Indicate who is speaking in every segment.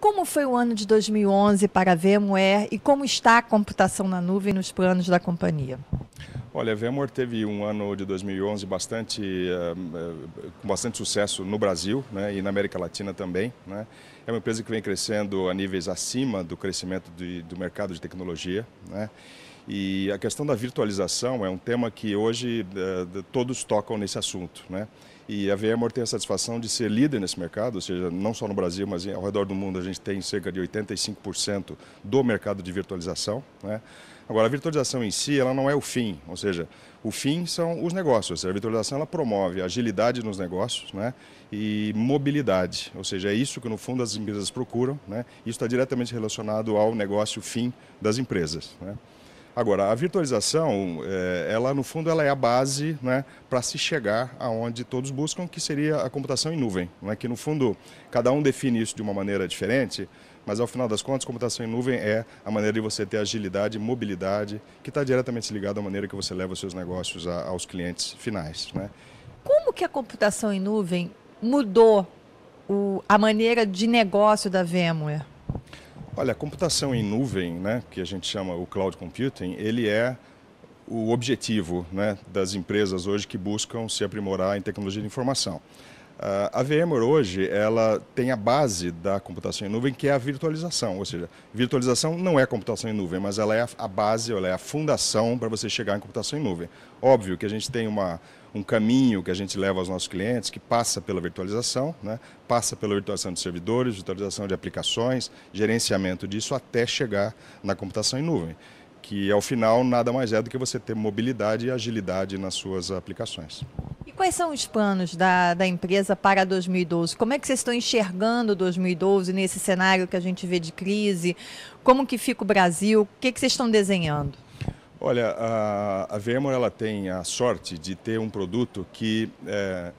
Speaker 1: Como foi o ano de 2011 para a VMware e como está a computação na nuvem nos planos da companhia?
Speaker 2: Olha, a VMware teve um ano de 2011 bastante, eh, eh, com bastante sucesso no Brasil né, e na América Latina também. Né? É uma empresa que vem crescendo a níveis acima do crescimento de, do mercado de tecnologia. Né? E a questão da virtualização é um tema que hoje eh, todos tocam nesse assunto. Né? E a VMware tem a satisfação de ser líder nesse mercado, ou seja, não só no Brasil, mas ao redor do mundo a gente tem cerca de 85% do mercado de virtualização. Né? Agora, a virtualização em si, ela não é o fim, ou seja, o fim são os negócios. Ou seja, a virtualização ela promove agilidade nos negócios né, e mobilidade, ou seja, é isso que no fundo as empresas procuram. Né, isso está diretamente relacionado ao negócio fim das empresas. Né. Agora, a virtualização, eh, ela no fundo ela é a base né, para se chegar aonde todos buscam, que seria a computação em nuvem. Né, que no fundo cada um define isso de uma maneira diferente, mas ao final das contas, computação em nuvem é a maneira de você ter agilidade, mobilidade, que está diretamente ligada à maneira que você leva os seus negócios a, aos clientes finais. Né?
Speaker 1: Como que a computação em nuvem mudou o, a maneira de negócio da VMware?
Speaker 2: Olha, a computação em nuvem, né, que a gente chama o cloud computing, ele é o objetivo né, das empresas hoje que buscam se aprimorar em tecnologia de informação. Ah, a VMware hoje ela tem a base da computação em nuvem, que é a virtualização. Ou seja, virtualização não é computação em nuvem, mas ela é a base, ela é a fundação para você chegar em computação em nuvem. Óbvio que a gente tem uma, um caminho que a gente leva aos nossos clientes, que passa pela virtualização, né? passa pela virtualização de servidores, virtualização de aplicações, gerenciamento disso até chegar na computação em nuvem que ao final nada mais é do que você ter mobilidade e agilidade nas suas aplicações.
Speaker 1: E quais são os planos da, da empresa para 2012? Como é que vocês estão enxergando 2012 nesse cenário que a gente vê de crise? Como que fica o Brasil? O que, é que vocês estão desenhando?
Speaker 2: Olha, a, a VMware ela tem a sorte de ter um produto que é,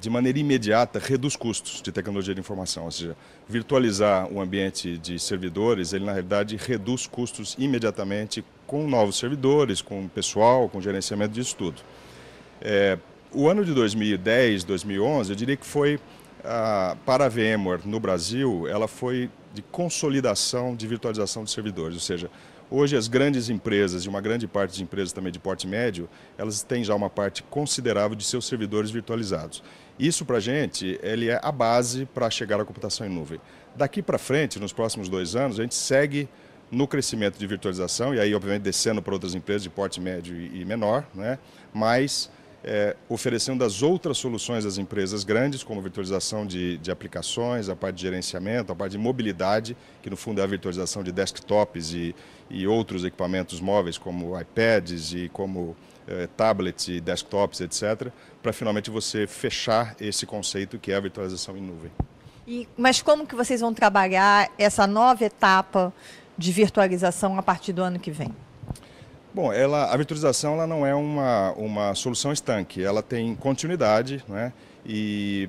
Speaker 2: de maneira imediata, reduz custos de tecnologia de informação. Ou seja, virtualizar o ambiente de servidores, ele na realidade reduz custos imediatamente com novos servidores, com pessoal, com gerenciamento de estudo. É, o ano de 2010, 2011, eu diria que foi para a VMware no Brasil, ela foi de consolidação de virtualização de servidores, ou seja, Hoje as grandes empresas e uma grande parte de empresas também de porte médio, elas têm já uma parte considerável de seus servidores virtualizados. Isso para a gente, ele é a base para chegar à computação em nuvem. Daqui para frente, nos próximos dois anos, a gente segue no crescimento de virtualização e aí obviamente descendo para outras empresas de porte médio e menor, né? Mas é, oferecendo as outras soluções às empresas grandes, como virtualização de, de, aplicações, a parte de gerenciamento, a parte de mobilidade, que no fundo é a virtualização de desktops e, e outros equipamentos móveis, como iPads e como é, tablets e desktops, etc., para finalmente você fechar esse conceito que é a virtualização em nuvem.
Speaker 1: E, mas como que vocês vão trabalhar essa nova etapa de virtualização a partir do ano que vem?
Speaker 2: Bom, ela, a virtualização ela não é uma, uma solução estanque, ela tem continuidade né? e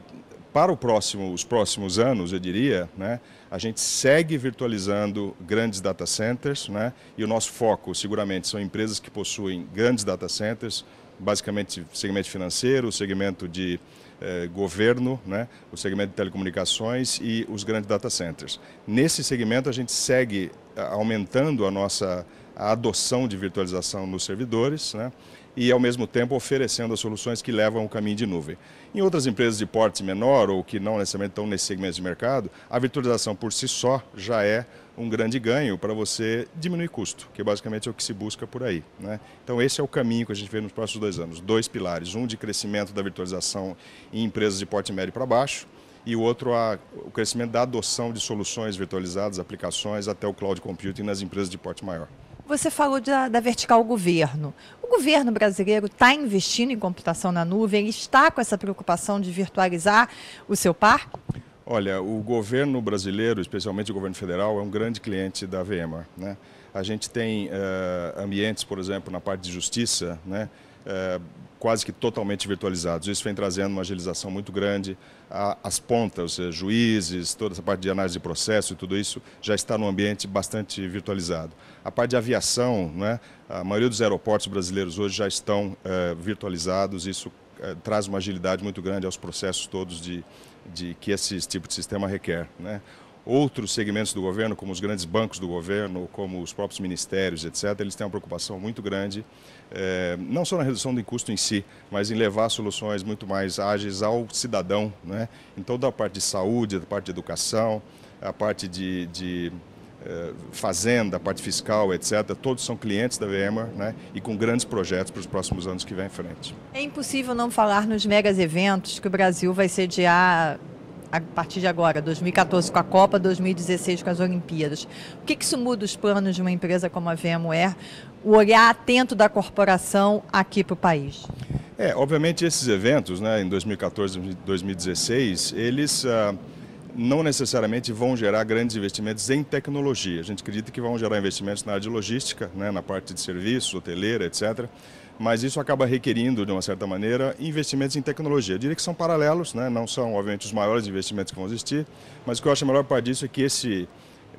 Speaker 2: para o próximo, os próximos anos, eu diria, né, a gente segue virtualizando grandes data centers né, e o nosso foco seguramente são empresas que possuem grandes data centers, basicamente segmento financeiro, segmento de eh, governo, né, o segmento de telecomunicações e os grandes data centers. Nesse segmento a gente segue eh, aumentando a nossa a adoção de virtualização nos servidores, né? e ao mesmo tempo oferecendo as soluções que levam ao caminho de nuvem. Em outras empresas de porte menor ou que não necessariamente estão nesse segmento de mercado, a virtualização por si só já é um grande ganho para você diminuir custo, que basicamente é o que se busca por aí. Né? Então esse é o caminho que a gente vê nos próximos dois anos. Dois pilares, um de crescimento da virtualização em empresas de porte médio para baixo, e o outro a, o crescimento da adoção de soluções virtualizadas, aplicações até o cloud computing nas empresas de porte maior.
Speaker 1: Você falou da, da vertical governo. O governo brasileiro está investindo em computação na nuvem? Ele está com essa preocupação de virtualizar o seu par?
Speaker 2: Olha, o governo brasileiro, especialmente o governo federal, é um grande cliente da VMware. Né? A gente tem uh, ambientes, por exemplo, na parte de justiça, né? é, quase que totalmente virtualizados. Isso vem trazendo uma agilização muito grande. às as pontas, ou seja, juízes, toda essa parte de análise de processo e tudo isso já está num ambiente bastante virtualizado. A parte de aviação, né, a maioria dos aeroportos brasileiros hoje já estão é, virtualizados. Isso é, traz uma agilidade muito grande aos processos todos de, de que esse tipo de sistema requer. Né? outros segmentos do governo, como os grandes bancos do governo, como os próprios ministérios, etc., eles têm uma preocupação muito grande, eh, não só na redução do custo em si, mas em levar soluções muito mais ágeis ao cidadão. Né? toda então, a parte de saúde, da parte de educação, a parte de, de eh, fazenda, a parte fiscal, etc., todos são clientes da VMware né? e com grandes projetos para os próximos anos que vem em frente.
Speaker 1: É impossível não falar nos megas eventos que o Brasil vai sediar a partir de agora, 2014 com a Copa, 2016 com as Olimpíadas. O que, que isso muda os planos de uma empresa como a VMware? O olhar atento da corporação aqui para o país?
Speaker 2: É, obviamente esses eventos, né, em 2014 e 2016, eles ah, não necessariamente vão gerar grandes investimentos em tecnologia. A gente acredita que vão gerar investimentos na área de logística, né, na parte de serviços, hoteleira, etc mas isso acaba requerindo, de uma certa maneira, investimentos em tecnologia. Eu diria que são paralelos, né? não são, obviamente, os maiores investimentos que vão existir, mas o que eu acho a melhor parte disso é que esse,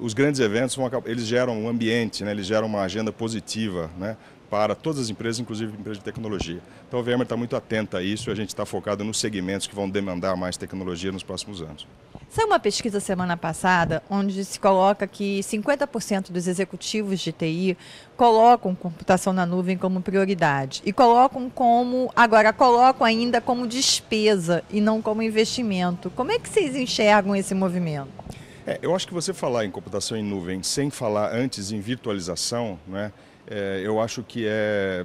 Speaker 2: os grandes eventos vão, eles geram um ambiente, né? eles geram uma agenda positiva né? para todas as empresas, inclusive empresas de tecnologia. Então a VMware está muito atenta a isso e a gente está focado nos segmentos que vão demandar mais tecnologia nos próximos anos.
Speaker 1: Saiu uma pesquisa semana passada onde se coloca que 50% dos executivos de TI colocam computação na nuvem como prioridade e colocam como, agora colocam ainda como despesa e não como investimento. Como é que vocês enxergam esse movimento?
Speaker 2: É, eu acho que você falar em computação em nuvem sem falar antes em virtualização, né, é, eu acho que é, é,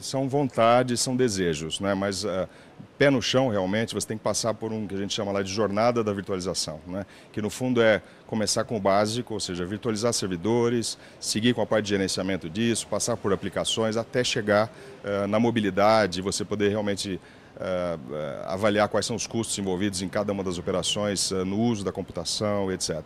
Speaker 2: são vontades, são desejos, né? mas é, pé no chão realmente você tem que passar por um que a gente chama lá de jornada da virtualização, né? que no fundo é começar com o básico, ou seja, virtualizar servidores, seguir com a parte de gerenciamento disso, passar por aplicações até chegar é, na mobilidade, você poder realmente avaliar quais são os custos envolvidos em cada uma das operações, no uso da computação, etc.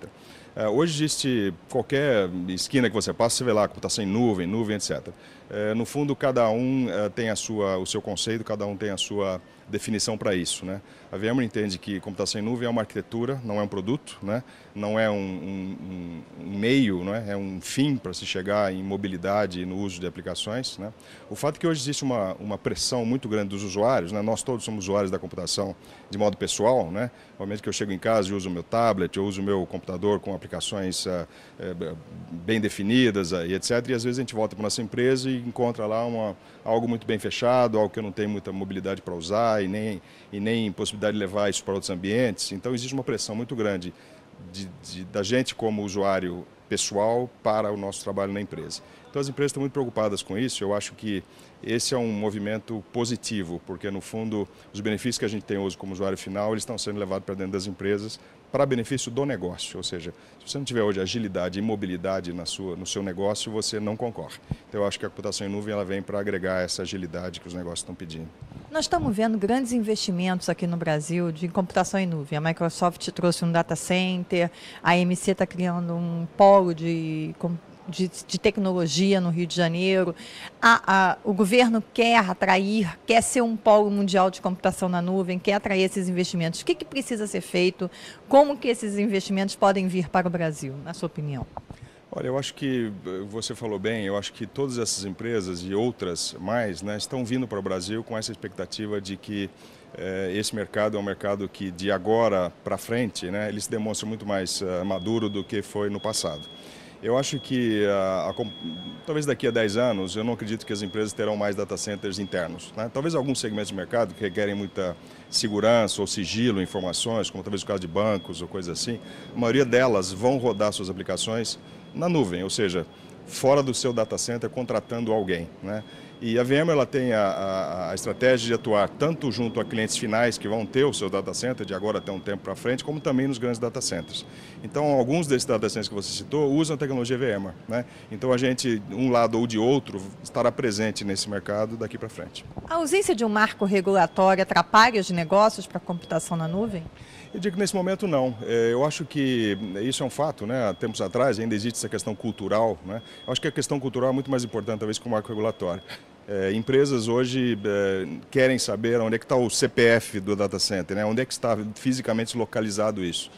Speaker 2: É, hoje existe qualquer esquina que você passa, você vê lá computação tá em nuvem, nuvem, etc. É, no fundo, cada um é, tem a sua, o seu conceito, cada um tem a sua definição para isso. Né? A VMware entende que computação tá em nuvem é uma arquitetura, não é um produto, né? não é um, um, um meio, né? é um fim para se chegar em mobilidade e no uso de aplicações. Né? O fato é que hoje existe uma, uma pressão muito grande dos usuários, né? nós todos somos usuários da computação de modo pessoal, né? obviamente que eu chego em casa e uso o meu tablet, eu uso o meu computador com a aplicações ah, eh, bem definidas ah, e etc. E às vezes a gente volta para nossa empresa e encontra lá uma, algo muito bem fechado, algo que eu não tenho muita mobilidade para usar e nem, e nem possibilidade de levar isso para outros ambientes. Então existe uma pressão muito grande de, de, da gente como usuário pessoal para o nosso trabalho na empresa. Então as empresas estão muito preocupadas com isso. Eu acho que esse é um movimento positivo, porque no fundo os benefícios que a gente tem hoje como usuário final, eles estão sendo levados para dentro das empresas para benefício do negócio. Ou seja, se você não tiver hoje agilidade e mobilidade na sua, no seu negócio, você não concorre. Então, eu acho que a computação em nuvem ela vem para agregar essa agilidade que os negócios estão pedindo.
Speaker 1: Nós estamos vendo grandes investimentos aqui no Brasil de computação em nuvem. A Microsoft trouxe um data center, a AMC está criando um polo de de, de tecnologia no Rio de Janeiro. A, a, o governo quer atrair, quer ser um polo mundial de computação na nuvem, quer atrair esses investimentos. O que, que precisa ser feito? Como que esses investimentos podem vir para o Brasil, na sua opinião?
Speaker 2: Olha, eu acho que eh, você falou bem, eu acho que todas essas empresas e outras mais né, estão vindo para o Brasil com essa expectativa de que eh, esse mercado é um mercado que de agora para frente né, ele se demonstra muito mais uh, maduro do que foi no passado. Eu acho que, ah, a, a, talvez daqui a 10 anos, eu não acredito que as empresas terão mais data centers internos. Né? Talvez alguns segmentos de mercado que requerem muita segurança ou sigilo, informações, como talvez o caso de bancos ou coisa assim, a maioria delas vão rodar suas aplicações na nuvem, ou seja, fora do seu data center, contratando alguém. Né? E a VMware ela tem a, a, a, estratégia de atuar tanto junto a clientes finais que vão ter o seu data center de agora até um tempo para frente, como também nos grandes data centers. Então, alguns desses data centers que você citou usam a tecnologia VMware. Né? Então, a gente, um lado ou de outro, estará presente nesse mercado daqui para frente.
Speaker 1: A ausência de um marco regulatório atrapalha os negócios para a computação na nuvem? Eu digo que nesse momento não.
Speaker 2: É, eu acho que isso é um fato, né? Há tempos atrás ainda existe essa questão cultural, né? Eu acho que a questão cultural é muito mais importante, talvez, que o marco regulatório. É, empresas hoje é, querem saber onde é que está o CPF do data center, né? onde é que está fisicamente localizado isso.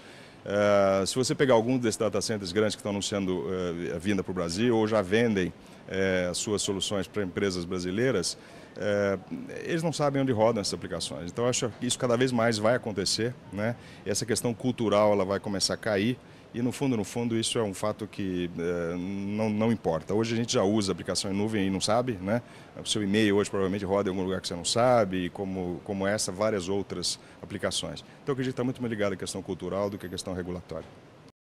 Speaker 2: É, se você pegar alguns desses data centers grandes que estão anunciando é, a vinda para o Brasil ou já vendem é, suas soluções para empresas brasileiras, é, eles não sabem onde rodam essas aplicações. Então, acho que isso cada vez mais vai acontecer. Né? Essa questão cultural ela vai começar a cair. E no fundo, no fundo, isso é um fato que é, não, não importa. Hoje a gente já usa aplicação em nuvem e não sabe, né? O seu e-mail hoje provavelmente roda em algum lugar que você não sabe, como, como essa, várias outras aplicações. Então, eu acredito que está muito mais ligado à questão cultural do que à questão regulatória.